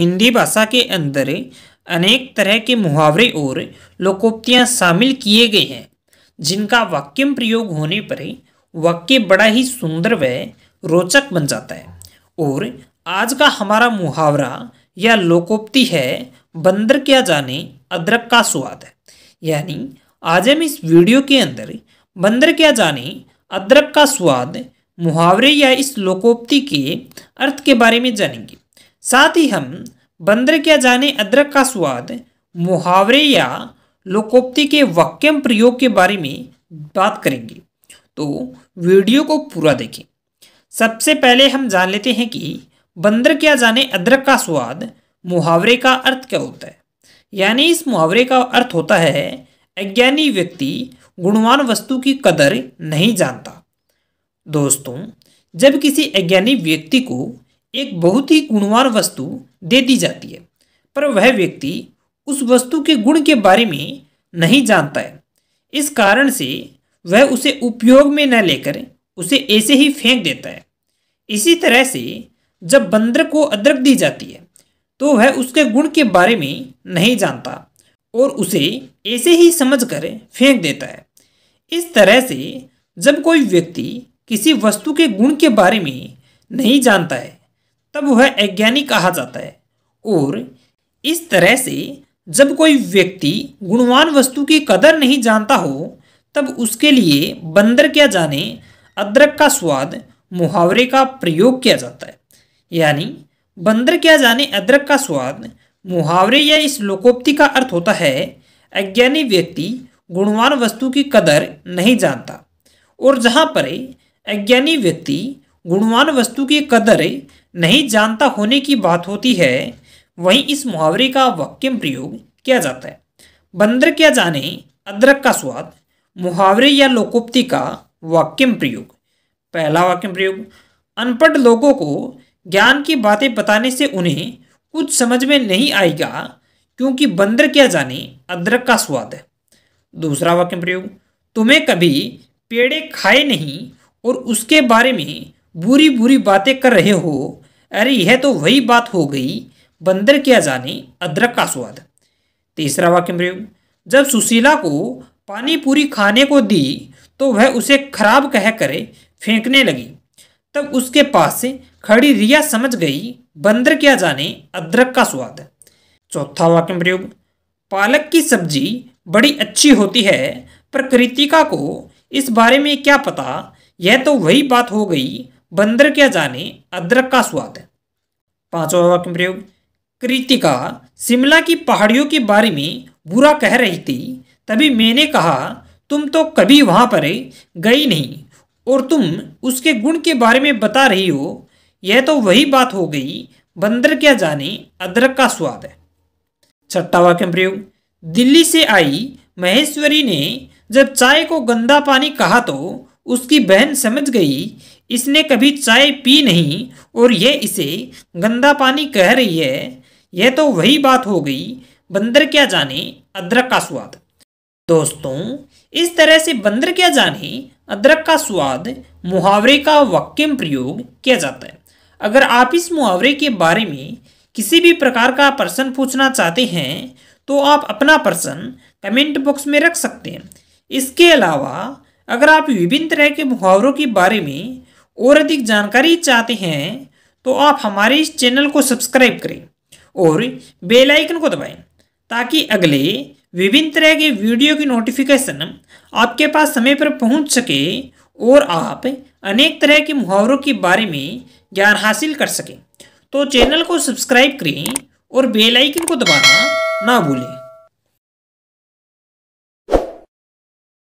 हिंदी भाषा के अंदर अनेक तरह के मुहावरे और लोकोक्तियाँ शामिल किए गए हैं जिनका वाक्य प्रयोग होने पर वाक्य बड़ा ही सुंदर व रोचक बन जाता है और आज का हमारा मुहावरा या लोकोक्ति है बंदर क्या जाने अदरक का स्वाद है यानी आज हम इस वीडियो के अंदर बंदर क्या जाने अदरक का स्वाद मुहावरे या इस लोकोक्ति के अर्थ के बारे में जानेंगे साथ ही हम बंदर क्या जाने अदरक का स्वाद मुहावरे या लोकोक्ति के वाक्यम प्रयोग के बारे में बात करेंगे तो वीडियो को पूरा देखें सबसे पहले हम जान लेते हैं कि बंदर क्या जाने अदरक का स्वाद मुहावरे का अर्थ क्या होता है यानी इस मुहावरे का अर्थ होता है अज्ञानी व्यक्ति गुणवान वस्तु की कदर नहीं जानता दोस्तों जब किसी अज्ञानी व्यक्ति को एक बहुत ही गुणवान वस्तु दे दी जाती है पर वह व्यक्ति उस वस्तु के गुण के बारे में नहीं जानता है इस कारण से वह उसे उपयोग में न लेकर उसे ऐसे ही फेंक देता है इसी तरह से जब बंदर को अदरक दी जाती है तो वह उसके गुण के बारे में नहीं जानता और उसे ऐसे ही समझकर फेंक देता है इस तरह से जब कोई व्यक्ति किसी वस्तु के गुण के बारे में नहीं जानता है तब वह अज्ञानी कहा जाता है और इस तरह से जब कोई व्यक्ति गुणवान वस्तु की कदर नहीं जानता हो तब उसके लिए बंदर क्या जाने अदरक का स्वाद मुहावरे का प्रयोग किया जाता है यानी बंदर क्या जाने अदरक का स्वाद मुहावरे या इस लोकोक्ति का अर्थ होता है अज्ञानी व्यक्ति गुणवान वस्तु की कदर नहीं जानता और जहाँ पर अज्ञानी व्यक्ति गुणवान वस्तु की कदर नहीं जानता होने की बात होती है वहीं इस मुहावरे का वाक्यम प्रयोग किया जाता है बंदर क्या जाने अदरक का स्वाद मुहावरे या लोकोक्ति का वाक्यम प्रयोग पहला वाक्यम प्रयोग अनपढ़ लोगों को ज्ञान की बातें बताने से उन्हें कुछ समझ में नहीं आएगा क्योंकि बंदर क्या जाने अदरक का स्वाद है दूसरा वाक्य प्रयोग तुम्हें कभी पेड़े खाए नहीं और उसके बारे में बुरी बुरी बातें कर रहे हो अरे यह तो वही बात हो गई बंदर क्या जाने अदरक का स्वाद तीसरा वाक्य प्रयोग जब सुशीला को पानी पूरी खाने को दी तो वह उसे खराब कह करे फेंकने लगी तब उसके पास से खड़ी रिया समझ गई बंदर क्या जाने अदरक का स्वाद चौथा वाक्य प्रयोग पालक की सब्जी बड़ी अच्छी होती है पर कृतिका को इस बारे में क्या पता यह तो वही बात हो गई बंदर क्या जाने अदरक का स्वाद है पांचवा वाक्य प्रयोग कृतिका शिमला की पहाड़ियों के बारे में बुरा कह रही थी तभी मैंने कहा तुम तो कभी वहां पर गई नहीं और तुम उसके गुण के बारे में बता रही हो यह तो वही बात हो गई बंदर क्या जाने अदरक का स्वाद है छठा वाक्य प्रयोग दिल्ली से आई महेश्वरी ने जब चाय को गंदा पानी कहा तो उसकी बहन समझ गई इसने कभी चाय पी नहीं और यह इसे गंदा पानी कह रही है यह तो वही बात हो गई बंदर क्या जाने अदरक का स्वाद दोस्तों इस तरह से बंदर क्या जाने अदरक का स्वाद मुहावरे का वाक्य प्रयोग किया जाता है अगर आप इस मुहावरे के बारे में किसी भी प्रकार का प्रश्न पूछना चाहते हैं तो आप अपना प्रश्न कमेंट बॉक्स में रख सकते हैं इसके अलावा अगर आप विभिन्न तरह के मुहावरों के बारे में और अधिक जानकारी चाहते हैं तो आप हमारे इस चैनल को सब्सक्राइब करें और बेल आइकन को दबाएं ताकि अगले विभिन्न तरह के वीडियो की नोटिफिकेशन आपके पास समय पर पहुंच सके और आप अनेक तरह के मुहावरों के बारे में ज्ञान हासिल कर सकें तो चैनल को सब्सक्राइब करें और बेल आइकन को दबाना ना भूलें